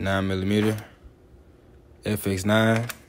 9 millimeter FX9.